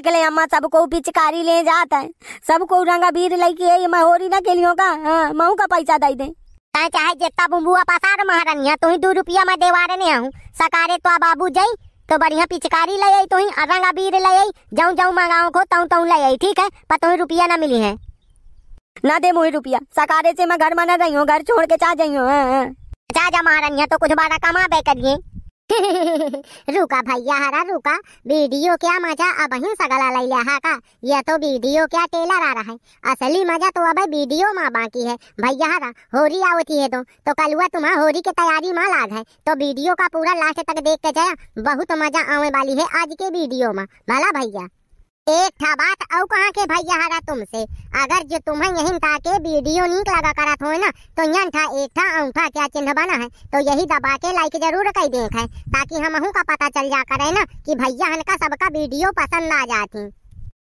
देख ले अम्मा सबको पिचकारी ले जाता है सबको रंगा बीर लेके ये मैं होरी ना केलियों का हाँ महू का पैसा दे दे चाहे जितना बुम्बुआ पसार महारानी तो ही दो रुपया मैं देवा रहे हूँ सकारे तो बाबू जाई तो बढ़िया पिचकारी ले आई तो ही रंगा बीर ले आई जाऊँ जाऊँ मंगाओ को ताऊ ताऊ ले आई ठीक है पर तुम्हें रुपया ना मिली है ना दे मुहे रुपया सकारे से मैं घर में ना रही हूँ घर छोड़ के चाह जाई हूँ चाह जा हाँ, हाँ। महारानिया तो कुछ बारा कमा बे करिए रुका भैया हरा रुका वीडियो क्या मजा अब ही सगला ले लिया हाँ का ये तो वीडियो क्या टेलर आ रहा है असली मजा तो अब वीडियो माँ बाकी है भैया हरा होरी आवती है तो तो कल हुआ तुम्हारा होरी की तैयारी माँ लाग है तो वीडियो का पूरा लास्ट तक देख के जाया बहुत मजा आने वाली है आज के वीडियो में भला भैया एक था बात औ कहाँ के भैया हरा तुमसे अगर जो तुम्हें यही का के वीडियो नीक लगा करत हो ना तो यन था एक था था क्या चिन्ह बना है तो यही दबा के लाइक जरूर कर देख है ताकि हमहू का पता चल जा करे ना कि भैया का सबका वीडियो पसंद आ जाती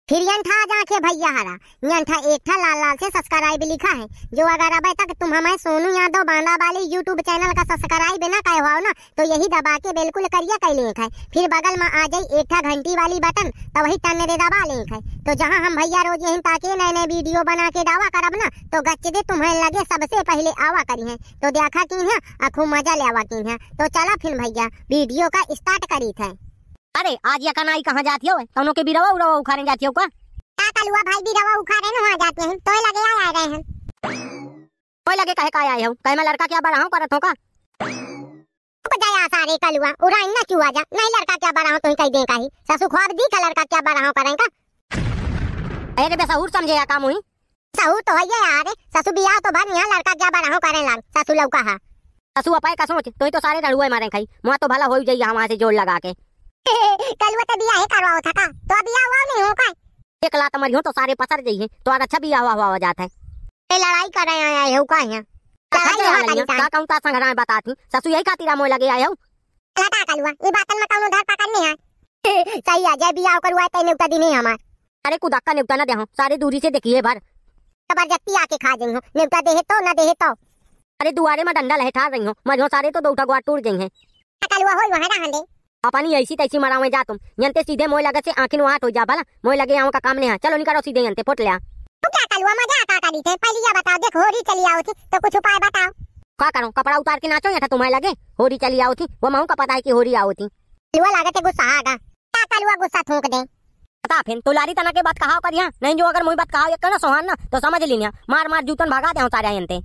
फिर यंठा जाके भैया हरा यंठा एक था लाल लाल से सब्सक्राइब लिखा है जो अगर अब तक तुम हमारे सोनू यादव बांदा वाले यूट्यूब चैनल का सब्सक्राइब ना कहे हुआ ना तो यही दबा के बिल्कुल करिया कर लिंक है फिर बगल में आ जाए एक था घंटी वाली बटन तो वही टन दे दबा लिंक है तो जहाँ हम भैया रोज यही ताके नए नए वीडियो बना के दावा करब ना तो गच दे तुम्हें लगे सबसे पहले आवा करी है तो देखा की है खूब मजा ले आवा की है तो चला फिर भैया वीडियो का स्टार्ट करी थे अरे आज या कनाई कहाँ जाती हो कौनों के बिरवा रवा उड़वा जाती हो का कलुआ भाई बिरवा रवा उखाड़े ना वहाँ जाते हैं तो लगे आए रहे हैं तो लगे कहे का आए हो कहे मैं लड़का क्या बड़ा हूँ करत हूँ का बजाया सारे कलुआ उड़ाई ना क्यों आजा नहीं लड़का क्या बड़ा हूँ तुम कही दे का ही ससु ख्वाब दी का लड़का क्या बड़ा हूँ करें का अरे बे सहूर समझे काम हुई सहूर तो है यार ससु बियाह तो भर यहाँ लड़का क्या बड़ा हूँ करें लाग ससु लौका हा ससु अपाय का सोच तो ही तो सारे रड़ुए मारे खाई मुआ तो भला हो जाइए वहाँ से जोड़ लगा के कल वो तो दिया है करवा होता का तो अभी आवा नहीं हो का एक लात मारी हो तो सारे पसर है तो आज अच्छा भी आवा हुआ हुआ जाता है ए लड़ाई कर रहे आए हो का यहां का कहूं ता में बताती ससु यही खातिर मोय लगे आए हो लटा कलुआ ये बातन में कौन उधर पकड़ नहीं है सही आ जाए बियाह करवाए तने दी नहीं हमार अरे कुदा का नेवता ना देहो सारे दूरी से देखिए भर तो जत्ती आके खा जई हो नेवता देहे तो ना देहे तो अरे दुआरे में डंडा लहठा रही हो मजो सारे तो दो उठा गुआ टूट जई है हाँ, कलुआ होई वहां रहन दे अपनी ऐसी तैसी मरावे जा तुम यंते सीधे मोह लगे से आंखें वाट हो जा भला मोह लगे यहाँ का काम नहीं है चलो निकालो सीधे यंते फोट लिया क्या तो करूँ कपड़ा उतार के नाचो या था तुम्हें लगे होरी चली आओ थी वो माऊ का पता है की होरी आओ थी कलुआ गुस्सा आगा गुस्सा फिर तो लारी तना के बात कहा कर यहाँ नहीं जो अगर मुझे बात कहा करना सोहान ना तो समझ लीनिया मार मार जूतन भगा दे उतारे यंते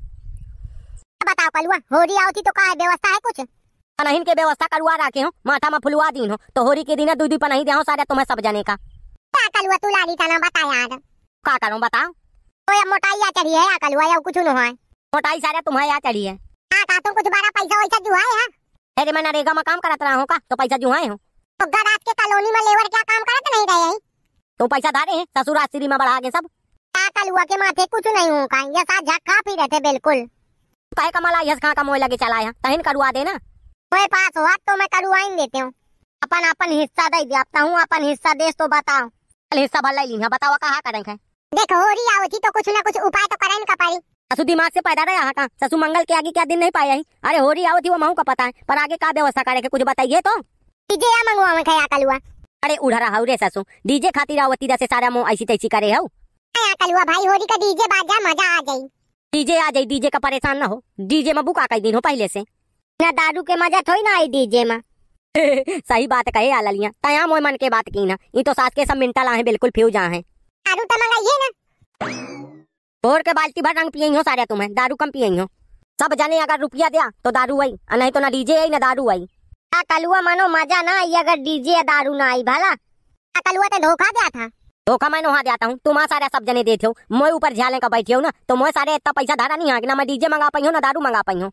बताओ कलुआ होरी आओ थी तो कहा व्यवस्था है कुछ पनाहिन के व्यवस्था करवा रखे हो माथा में फुलवा दी हो तो होरी के दिन दुई दुई पनाही दे सारे तुम्हें सब जाने का क्या करूँ तू लाली का ना बता यार क्या करूँ बताओ तो ये मोटाई आ चढ़ी है या कलुआ या कुछ न है मोटाई सारे तुम्हारे आ चढ़ी है हां का तुम कुछ बारा पैसा वैसा जुआए है अरे मैं नरेगा में काम करत रहा हूं का तो पैसा जुआए हूं तो गराज के कॉलोनी में लेबर क्या काम करत नहीं रहे हैं तो पैसा धारे हैं ससुर आश्री में बढ़ा के सब का कलुआ के माथे कुछ नहीं हूं का ये साथ झक्का पी रहे थे बिल्कुल काय कमाला यस खा का मोह लगे चलाया तहिन करवा देना तोए पास हुआ तो मैं करुवाइन देते हूँ अपन अपन हिस्सा दे दिया हूँ अपन हिस्सा देश तो बताओ कल हिस्सा भर ली बताओ कहा करेंगे देखो हो रही आवती तो कुछ ना कुछ उपाय तो करें का पाई ससु दिमाग से पैदा रहा यहाँ का ससु मंगल के आगे क्या दिन नहीं पाया ही अरे हो रही आवती वो माऊ का पता है पर आगे क्या व्यवस्था करेंगे कुछ बताइए तो डीजे या मंगवा में खाया कलुआ अरे उड़ा रहा हूँ रे ससु डीजे खातिर आवती से सारा मुंह ऐसी तैसी करे हो कलुआ भाई होरी का डीजे बाजा मजा आ जाए डीजे आ जाए डीजे का परेशान ना हो डीजे में बुका कई दिन हो पहले ऐसी ना दारू के मजा थोड़ी ना आई डीजे में सही बात कहे आलिया तया मोह मन के बात की ना ये तो सास के सब मिंटल आए बिल्कुल फ्यूज है दारू तो मंगाइए ना भोर के बाल्टी भर रंग पिए हो सारे तुम्हें दारू कम पिए हो सब जाने अगर रुपया दिया तो दारू आई नहीं तो ना डीजे आई ना दारू आई कलुआ मानो मजा ना आई अगर डीजे दारू ना आई भला कलुआ तो धोखा दिया था धोखा मैं नहा देता हूँ तुम्हारा सारे सब जने देते हो मैं ऊपर झाले का बैठे हो ना तो मैं सारे इतना पैसा धारा नहीं आगे ना मैं डीजे मंगा पाई हूँ ना दारू मंगा पाई हूँ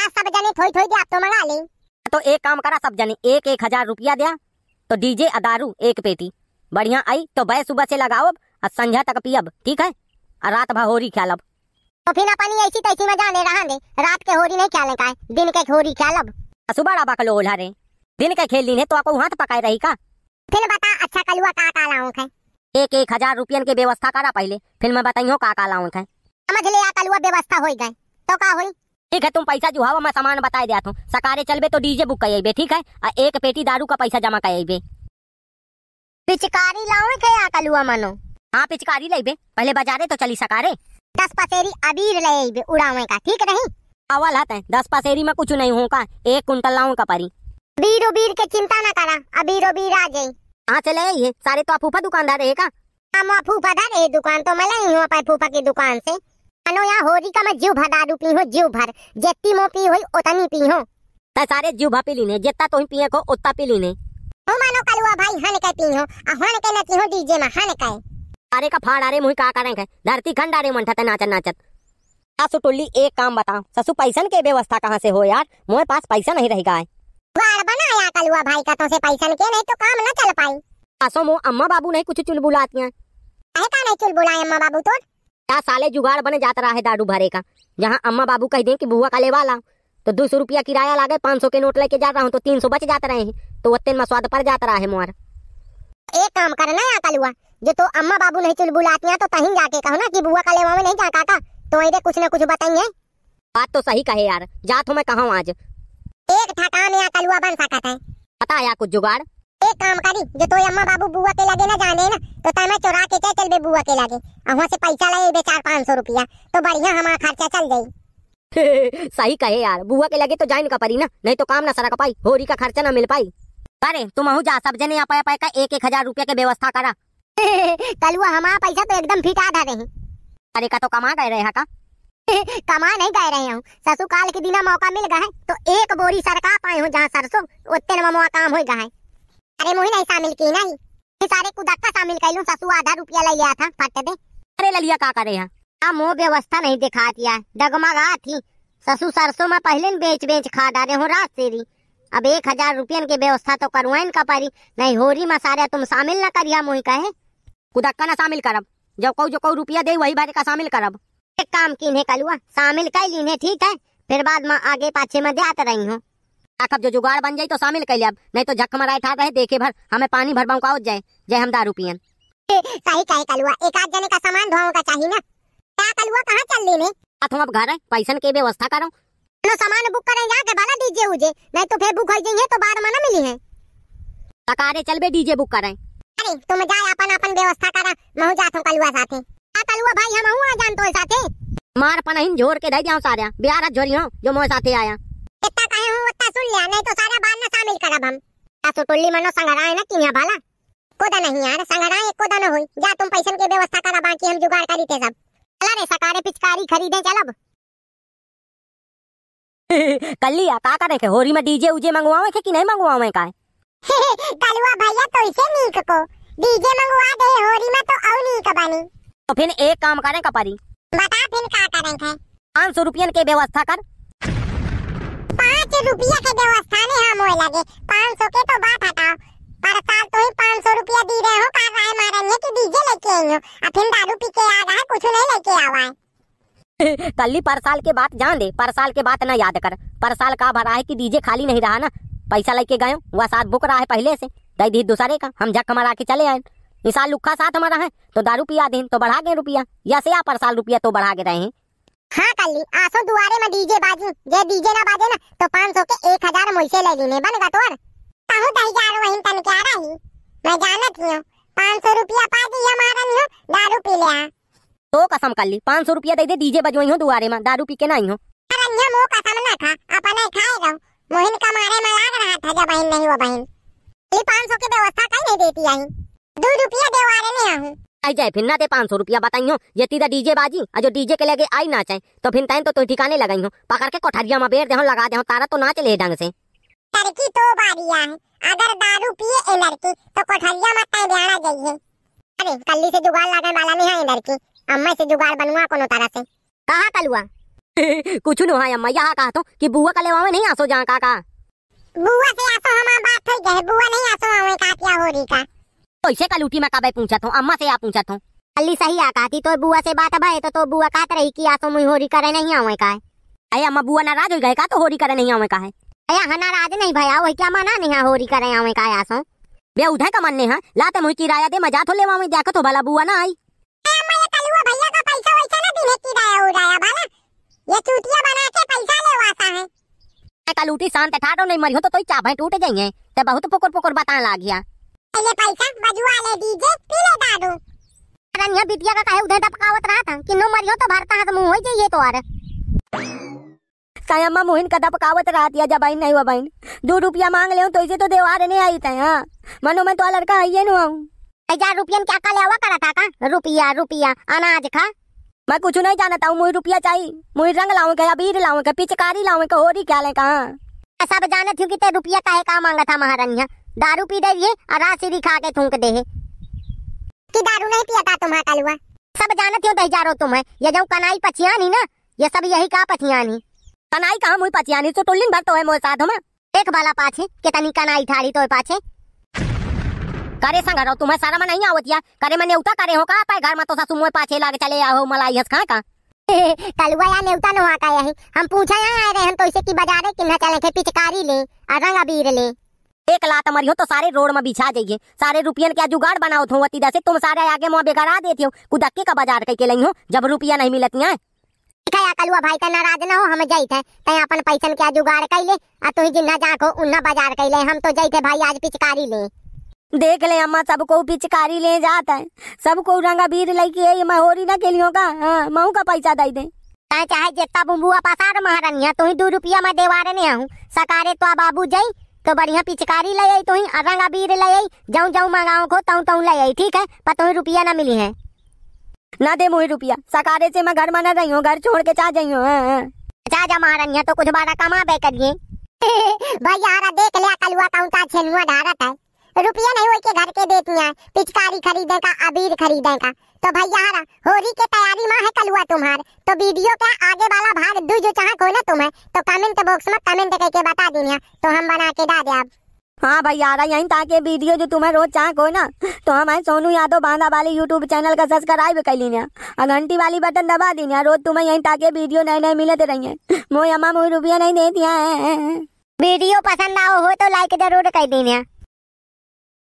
हाँ, सब जने थोई थोई दिया तो मंगा ली हाँ, तो एक काम करा सब जने एक एक हजार रुपया दिया तो डीजे अदारू एक पेटी बढ़िया आई तो बै सुबह से लगाओ और संध्या तक पियब ठीक है और रात भर होरी अब तो फिर अपनी ऐसी तैसी मजा जाने रहा दे रात के होरी नहीं ख्याल का दिन के होरी अब हाँ, सुबह राबा बकलो ओला रे दिन के खेल लीने तो आपको हाथ तो पकाए रही का फिर बता अच्छा कलुआ का का लाऊं खै एक एक हजार रुपयन के व्यवस्था करा पहले फिर मैं बताइयो का का लाऊं खै समझ ले आ कलुआ व्यवस्था हो गई तो का हुई ठीक है तुम पैसा जो हवा मैं सामान बता दिया तुम सकारे चलबे तो डीजे बुक कर ठीक है और एक पेटी दारू का पैसा जमा करे पिचकारी लाओ क्या हुआ मनो हाँ पिचकारी लेबे पहले बाजारे तो चली सकारे दस पसेरी अबीर ले उड़ावे का ठीक नहीं अवल हत दस पसेरी में कुछ नहीं हूँ का एक कुंटल लाऊ का परी बीर उबीर के चिंता ना करा अबीर उबीर आ जाये हाँ चले आइए सारे तो अफूफा दुकानदार रहेगा हम अफूफा दार दुकान तो मैं लाई हूँ फूफा की दुकान ऐसी जानो या होरी का मैं जीव भर दारू पी हो जीव भर जेती मो पी हुई उतनी पी हो तो सारे जीव भर पी लीने जितना तुम तो पिए को उतना पी लीने ओ मानो कलुआ भाई हन हाँ के पी हो आ हन के नची हो डीजे में हन के अरे का फाड़ अरे मुई का करे के धरती खंड अरे मन ठते नाचत नाचत सासु टोली एक काम बता ससु पैसन के व्यवस्था कहां से हो यार मोए पास पैसा नहीं रही रहेगा है बनाया कलुआ भाई का तो से पैसन के नहीं तो काम ना चल पाई सासो मो अम्मा बाबू नहीं कुछ चुल बुलाती का नहीं चुल बुलाए अम्मा बाबू तो ता साले जुगाड़ बने जाता रहा है दारू भरे का जहाँ अम्मा बाबू कह दें कि बुआ का लेवा लाओ तो दो सौ रुपया किराया लागे पाँच सौ के नोट लेके जा रहा हूँ तो तीन सौ बच जाते रहे हैं तो उतने स्वाद पड़ जाता रहा है मोर एक काम करना या कलुआ जो तो अम्मा बाबू नहीं चुल बुलाती तो कहीं जाके कहो ना कि बुआ का लेवा में नहीं जा काका तो अरे कुछ ना कुछ बताइए बात तो सही कहे यार जात तो हूँ मैं कहा आज एक ठकाम या कलुआ बन सका था पता है कुछ जुगाड़ एक काम करी जो तो अम्मा बाबू बुआ के लगे ना जाने ना तो तमे चोरा के चल चल बे बुआ के लगे वहां से पैसा लाए बे 4 500 रुपया तो बढ़िया हमारा खर्चा चल जाई सही कहे यार बुआ के लगे तो जाइन का परी ना नहीं तो काम ना सरा पाई होरी का खर्चा ना मिल पाई अरे तुम आहू जा सब जने यहाँ पाए पाए का एक एक हजार रुपया के व्यवस्था करा कलुआ हमारा पैसा तो एकदम फिटा था रही अरे का तो कमा गए रहे का कमा नहीं गए रहे हूँ ससुकाल के बिना मौका मिल गए तो एक बोरी सरका पाए हूँ जहाँ सरसों उतने में मौका काम हो गए अरे मोहिन ऐसा शामिल की ना ये सारे कुदाका शामिल कर लूं ससु आधा रुपया ले लिया था फट दे अरे ललिया का करे यहाँ का हाँ, मोह व्यवस्था नहीं दिखा दिया डगमगा थी ससु सरसों में पहले बेच बेच खा डाले हो रात से री अब एक हजार रुपये की व्यवस्था तो करवाइन इनका पारी नहीं होरी में सारे तुम शामिल ना करिया मोहि कहे कुदक्का ना शामिल करब जो कहू जो कहू रुपया दे वही बारे का शामिल करब एक काम की इन्हें कलुआ शामिल कर ली इन्हें ठीक है फिर बाद में आगे पाछे में जाते रही हूँ ताकब जो जुगाड़ बन जाए तो शामिल कर लिया नहीं तो झक हमारा था रहे देखे भर हमें पानी भरबाऊ का जाए जय हम दारू पियन सही कहे कलुआ एक आध जने का सामान धोओ का चाहिए ना क्या कलुआ चल ले में हाँ, तुम अब घर है व्यवस्था करो सामान बुक करें जाके उजे नहीं तो फिर बुक हो तो मिली है तकारे चल बे डीजे बुक करें अरे तुम जाए अपन अपन व्यवस्था करा कलुआ कलुआ भाई हम आ जान तो मार के दई दिया बिहार जो आया इतना कहे हूं उतना सुन लिया नहीं तो सारा बाल तो ना शामिल करब हम तासो टोली मनो संगराए ना किया बाला कोदा नहीं यार संगराए एक कोदा ना होई जा तुम पैसन के व्यवस्था करा बाकी हम जुगाड़ करी थे सब चला रे सकारे पिचकारी खरीदे चलब कल्ली आ का करे के होरी में डीजे उजे मंगवावे के कि नहीं मंगवावे का कलुआ भैया तो इसे नीक को डीजे मंगवा दे होरी में तो औ नीक बानी तो फिर एक काम करे कपारी बता फिर का करे के 500 रुपयन के व्यवस्था कर के रुपया के व्यवस्था में हम होए लगे 500 के तो बात हटाओ पर साल तो ही 500 रुपया दी रहे हो कार राय मारन है कि डीजे लेके आई हो अब फिर दारू पी के आ रहा है कुछ नहीं लेके आवा है कल्ली पर साल के बात जान दे पर साल के बात ना याद कर पर साल का भरा है कि डीजे खाली नहीं रहा ना पैसा लेके गए वह साथ बुक रहा है पहले से दई दी दूसरे का हम झक मारा के चले आए इस साल लुखा साथ हमारा है तो दारू पिया दिन तो बढ़ा गए रुपया या से आ पर साल रुपया तो बढ़ा के रहे हैं हाँ कल्ली आसो दुआरे में डीजे बाजू जे डीजे ना बाजे ना तो 500 के 1000 मुझसे ले लीने गा तोर कहू दही जा रहा हूं तन क्या रही मैं जानत हियो 500 रुपया पा दी हमारा नहीं हो दारू पी लिया तो कसम कर कल्ली 500 रुपया दे दे डीजे बजवाई हो दुआरे में दारू पी के नहीं हो अरे ये मो कसम ना खा अपन ही खाए रहो मोहिन का मारे में लाग रहा था जब बहन नहीं वो बहन ये 500 की व्यवस्था कहीं नहीं देती आई दो रुपया देवारे नहीं आऊं आई जाए फिर ना दे पाँच सौ रुपया बताई हो ये तीधा डीजे बाजी और जो डीजे के लेके आई ना चाहे तो फिर तैन तो तुम ठिकाने लगाई हो पकड़ के कोठरिया में बेर दे लगा दे तारा तो ना चले ढंग से तो बारिया है अगर दारू पिए ए लड़की तो कोठरिया तय जाइए अरे कल्ली से जुगाड़ लागन वाला नहीं है लड़की अम्मा से जुगाड़ बनवा तारा से कहा कलुआ कुछ न है अम्मा यहाँ कहा तो कि बुआ का लेवा नहीं आसो जहाँ का बुआ से आसो हमारा बात हो गए बुआ नहीं आसो हमें का क्या हो रही का कैसे का लूटी मैं काबे पूछत हूँ अम्मा से आ पूछत हूँ अल्ली सही आ कहती तो बुआ से बात भाई तो तो बुआ कहते रही की आसो मुई होरी करे नहीं आवे का है अरे अम्मा बुआ नाराज हो गए का तो होरी करे नहीं आवे का है अरे हाँ नाराज नहीं भैया वही क्या माना नहीं होरी करे आवे का आसो बे उधर का मन्ने है ला ते मुई किराया दे मजा तो ले वावे देखो तो भला बुआ ना आई भैया का पैसा वैसा ना दिने किराया उड़ाया भला ये चूतिया बना के पैसा ले आता है कल शांत ठाटो नहीं मरी हो तो तोई चाभे टूट जाएंगे तो बहुत पुकुर पुकुर बताने लग गया पहले पैसा बजुआ ले दीजे पीले दादू रनिया बिटिया का काहे उधर दपकावत रहा था कि नो मरियो तो भारत हाथ तो मुंह होई जाइए तो अरे कायमा मोहिन का दपकावत रहा थी जब नहीं हुआ बहन दो रुपया मांग ले तो इसे तो देवार नहीं आई थे हाँ मनो मैं तो लड़का आइए नो आऊं हजार रुपया क्या का लेवा करा था का रुपया रुपया अनाज खा मैं कुछ नहीं जानता हूँ मुझे रुपया चाहिए मुझे रंग लाऊं के अबीर लाऊं के पिचकारी लाऊं क्या होरी क्या ले कहा सब जानत हूँ कि ते रुपया काहे का मांगा था महारानिया दारू पी दे है और खा के थूक दे है कि दारू नहीं पिया था तुम्हारा कलुआ सब जानते हो दहजारो तुम है ये जो कनाई पचिया पचियानी ना ये सब यही कहा पचिया पचियानी कनाई कहा मुई पचिया पचियानी तो टोलिन भर तो है मोर साथ में एक बाला पाछे कितनी कनाई ठाड़ी तो पाछे करे संग रहो तुम्हें सारा मैं नहीं आवत या करे मैं नेवता करे हो कहा पाए घर में तो सा मोर पाछे लाग चले आओ मलाई हस कहा का कलुआ या नेवता नो आका यही हम पूछा यहाँ आए रहे हम तो इसे की बजा बाजारे किन्हा चले थे पिचकारी ले और रंग अबीर ले एक लात मरियो तो सारे रोड में बिछा जाइए सारे रुपयन के जुगाड़ बनाओ थो अति से तुम सारे आगे मुँह बेगड़ा देती हो कुदक्के का बाजार कह के लई हो जब रुपया नहीं मिलती है कलुआ भाई का नाराज ना हो हम जैत थे तय अपन पैसन के जुगाड़ ले आ तुही जिन्ना जाको उन्ना बाजार ले हम तो जैत थे भाई आज पिचकारी ले देख ले अम्मा सबको पिचकारी ले जाता है सबको रंगा बीर लेके है मैं होरी ना के लियो का हां मऊ का पैसा दे दे चाहे जितना बुम्बुआ पसार महारानिया तुही 2 रुपया मैं देवारे ने आऊं सकारे तो बाबू जाई तो बढ़िया पिचकारी ले आई तो ही रंग अबीर ले आई जाऊं जाऊं मंगाओ को तऊ तऊ ले आई ठीक है पर तुम्हें रुपया ना मिली है ना दे मुहे रुपया सकारे से मैं घर मना रही हूँ घर छोड़ के चाह जाई हूँ हाँ, हाँ। चाचा महारानी है तो कुछ बारा कमा बे करिए भैया हरा देख लिया कलुआ ता छेलुआ डारत है रुपया नहीं होई के घर के देती है पिचकारी खरीदे का अबीर खरीदे का तो भैया होरी के तैयारी में है कलुआ तुम्हार तो वीडियो का आगे वाला भाग तू जो चाह हो ना है तो कमेंट बॉक्स में कमेंट करके बता दी तो हम बना के दा दे हाँ भाई यार यहीं ताकि वीडियो जो तुम्हें रोज चाक हो ना तो आए सोनू यादव बांधा वाली यूट्यूब चैनल का सब्सक्राइब कर लीनिया और घंटी वाली बटन दबा दी रोज तुम्हें यहीं ताकि वीडियो नए नए मिलते है मोह अमा मुझे रुपया नहीं देती है वीडियो पसंद आओ हो तो लाइक जरूर कर दीनिया